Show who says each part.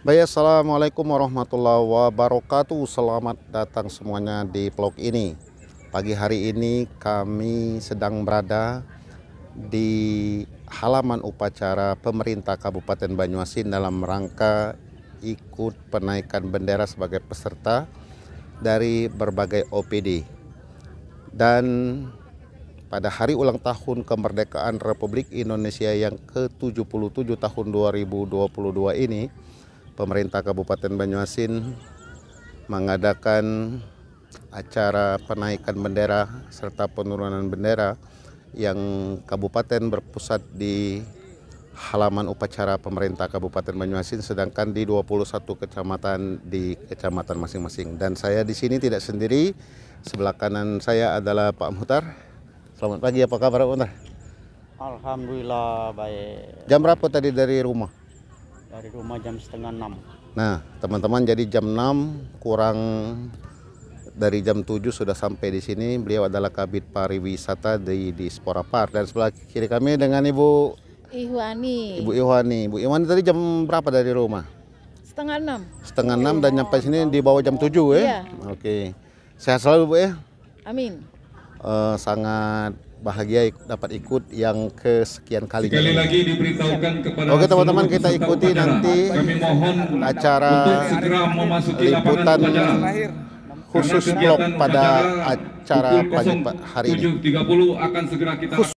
Speaker 1: Baik, Assalamualaikum warahmatullahi wabarakatuh Selamat datang semuanya di vlog ini Pagi hari ini kami sedang berada di halaman upacara pemerintah Kabupaten Banyuasin dalam rangka ikut penaikan bendera sebagai peserta dari berbagai OPD dan pada hari ulang tahun kemerdekaan Republik Indonesia yang ke-77 tahun 2022 ini pemerintah Kabupaten Banyuasin mengadakan acara penaikan bendera serta penurunan bendera yang kabupaten berpusat di halaman upacara pemerintah Kabupaten Banyuasin sedangkan di 21 kecamatan di kecamatan masing-masing dan saya di sini tidak sendiri sebelah kanan saya adalah Pak Mutar. selamat pagi apa kabar Pak Mutar Alhamdulillah baik jam berapa tadi dari rumah dari rumah jam setengah enam. Nah, teman-teman jadi jam enam kurang dari jam tujuh sudah sampai di sini. Beliau adalah Kabit Pariwisata di di Spora Park. dan sebelah kiri kami dengan Ibu Iwani. Ibu Iwani. Ibu Ihwani tadi jam berapa dari rumah? Setengah enam. Setengah enam dan nyampe sini di bawah jam tujuh, ya. Iya. Oke. Sehat selalu Bu ya. Amin. Uh, sangat bahagia dapat ikut yang kesekian kali. Sekali lagi diberitahukan kepada Oke teman-teman kita ikuti upacara. nanti kami mohon acara liputan khusus vlog pada acara pagi hari ini. 7.30 akan segera kita